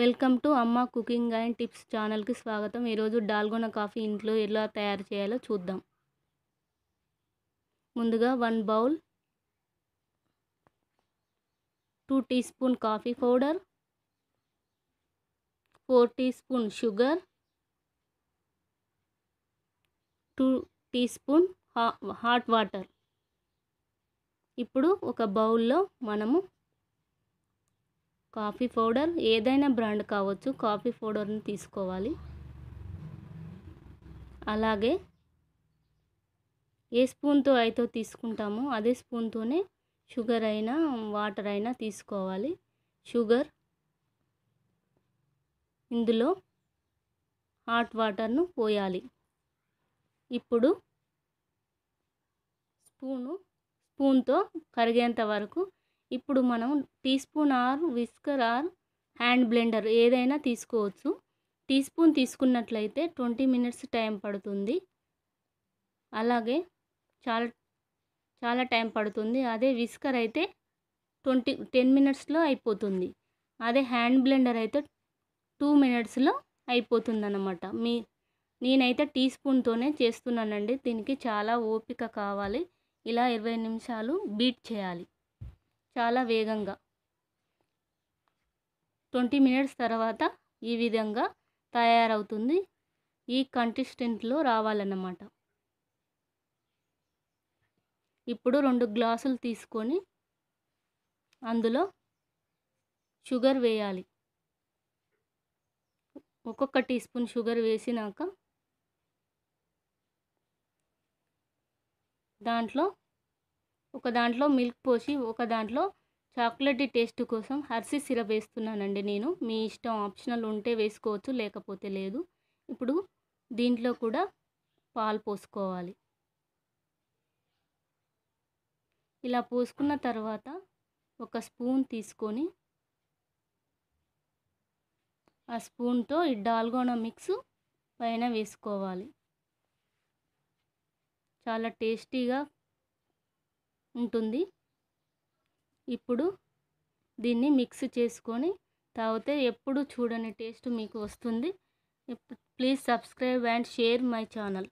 welcome to Amma cooking and tips ఛానల్కి స్వాగతం ఈరోజు డాల్గొన కాఫీ ఇంట్లో ఎలా తయారు చేయాలో చూద్దాం ముందుగా one bowl two teaspoon coffee powder four teaspoon sugar two teaspoon hot water ఇప్పుడు ఒక బౌల్లో మనము కాఫీ పౌడర్ ఏదైనా బ్రాండ్ కావచ్చు కాఫీ పౌడర్ని తీసుకోవాలి అలాగే ఏ స్పూన్తో అయితే తీసుకుంటామో అదే స్పూన్తోనే షుగర్ అయినా వాటర్ అయినా తీసుకోవాలి షుగర్ ఇందులో హాట్ వాటర్ను పోయాలి ఇప్పుడు స్పూను స్పూన్తో కరిగేంత వరకు ఇప్పుడు మనం teaspoon or whisker or hand blender ఏదైనా తీసుకోవచ్చు టీ స్పూన్ తీసుకున్నట్లయితే ట్వంటీ మినిట్స్ టైం పడుతుంది అలాగే చాలా చాలా టైం పడుతుంది అదే విస్కర్ అయితే ట్వంటీ టెన్ మినిట్స్లో అయిపోతుంది అదే హ్యాండ్ బ్లెండర్ అయితే టూ మినిట్స్లో అయిపోతుంది అన్నమాట మీ నేనైతే టీ స్పూన్తోనే చేస్తున్నానండి దీనికి చాలా ఓపిక కావాలి ఇలా ఇరవై నిమిషాలు బీట్ చేయాలి చాలా వేగంగా ట్వంటీ మినిట్స్ తర్వాత ఈ విధంగా తయారవుతుంది ఈ కంటిస్టెంట్లో రావాలన్నమాట ఇప్పుడు రెండు గ్లాసులు తీసుకొని అందులో షుగర్ వేయాలి ఒక్కొక్క టీ స్పూన్ షుగర్ వేసినాక దాంట్లో ఒక దాంట్లో మిల్క్ పోసి ఒక దాంట్లో చాక్లెట్ టేస్ట్ కోసం హర్సీ సిరప్ వేస్తున్నానండి నేను మీ ఇష్టం ఆప్షనల్ ఉంటే వేసుకోవచ్చు లేకపోతే లేదు ఇప్పుడు దీంట్లో కూడా పాలు పోసుకోవాలి ఇలా పోసుకున్న తర్వాత ఒక స్పూన్ తీసుకొని ఆ స్పూన్తో ఈ డాల్గోనా మిక్స్ పైన వేసుకోవాలి చాలా టేస్టీగా ఉంటుంది ఇప్పుడు దీన్ని మిక్స్ చేసుకొని తాగితే ఎప్పుడు చూడని టేస్ట్ మీకు వస్తుంది please subscribe and share my channel